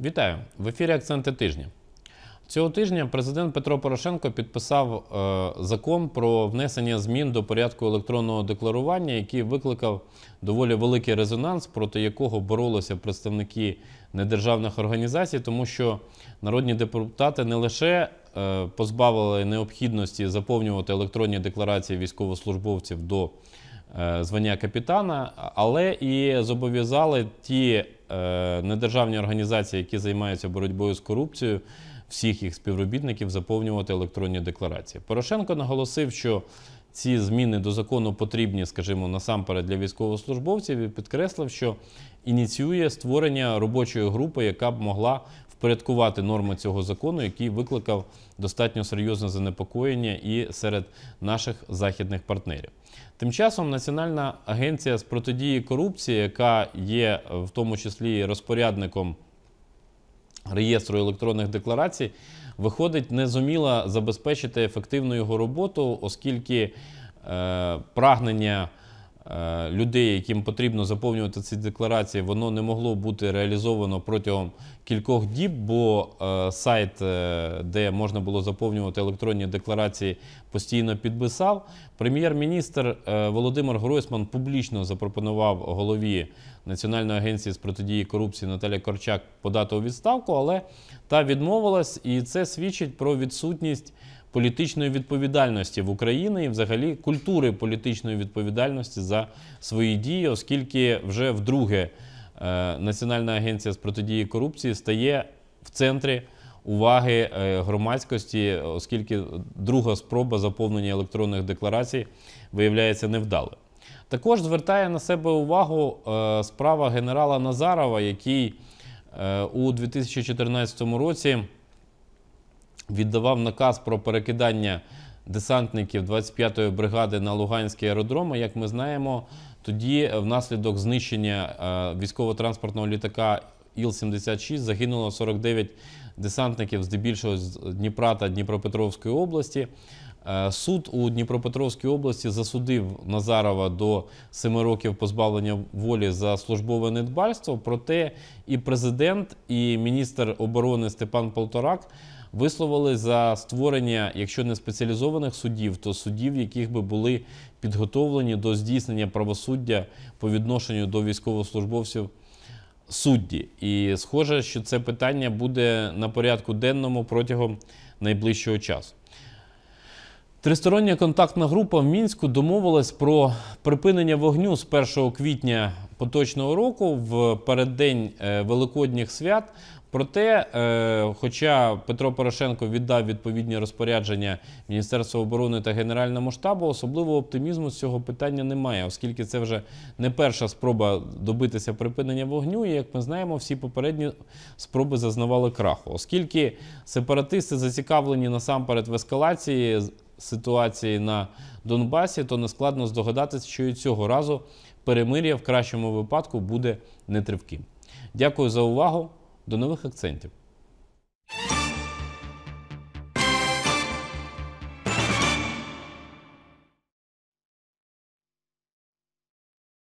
Вітаю в ефірі Акценти тижня. Цього тижня президент Петро Порошенко підписав е, закон про внесення змін до порядку електронного декларування, який викликав доволі великий резонанс, проти якого боролися представники недержавних організацій, тому що народні депутати не лише е, позбавили необхідності заповнювати електронні декларації військовослужбовців до Е, звання капітана, але і зобов'язали ті е, недержавні організації, які займаються боротьбою з корупцією, всіх їх співробітників заповнювати електронні декларації. Порошенко наголосив, що ці зміни до закону потрібні, скажімо, насамперед для військовослужбовців, і підкреслив, що ініціює створення робочої групи, яка б могла впорядкувати норми цього закону, який викликав достатньо серйозне занепокоєння і серед наших західних партнерів. Тим часом Національна агенція з протидії корупції, яка є е, в тому числі розпорядником реєстру електронних декларацій, виходить, не зуміла забезпечити ефективну його роботу, оскільки е, прагнення. Е, людей, яким потрібно заповнювати ці декларації, воно не могло бути реалізовано протягом кількох діб, бо е, сайт, е, де можна було заповнювати електронні декларації, постійно підписав. Прем'єр-міністр Володимир Гройсман публічно запропонував голові Національної агенції з протидії корупції Наталі Корчак подати у відставку, але та відмовилась, і це свідчить про відсутність політичної відповідальності в Україні і, взагалі, культури політичної відповідальності за свої дії, оскільки вже вдруге е, Національна агенція з протидії корупції стає в центрі. Уваги е, громадськості, оскільки друга спроба заповнення електронних декларацій виявляється невдалою. Також звертає на себе увагу е, справа генерала Назарова, який у 2014 році віддавав наказ про перекидання десантників 25-ї бригади на Луганський аеродром. Як ми знаємо, тоді внаслідок знищення е, військово-транспортного літака Іл-76 загинуло 49 десантників, здебільшого з Дніпра та Дніпропетровської області. Е, суд у Дніпропетровській області засудив Назарова до 7 років позбавлення волі за службове недбальство. Проте і президент, і міністр оборони Степан Полторак висловили за створення, якщо не спеціалізованих судів, то судів, яких би були підготовлені до здійснення правосуддя по відношенню до військовослужбовців. Судді, і схоже, що це питання буде на порядку денному протягом найближчого часу. Тристороння контактна група в мінську домовилась про припинення вогню з 1 квітня поточного року в переддень е, великодніх свят. Проте, е, хоча Петро Порошенко віддав відповідні розпорядження Міністерства оборони та Генеральному штабу, особливого оптимізму з цього питання немає, оскільки це вже не перша спроба добитися припинення вогню. І як ми знаємо, всі попередні спроби зазнавали краху, оскільки сепаратисти зацікавлені насамперед в ескалації ситуації на Донбасі, то не складно здогадатися, що і цього разу перемир'я в кращому випадку буде нетривким. Дякую за увагу. До нових акцентів.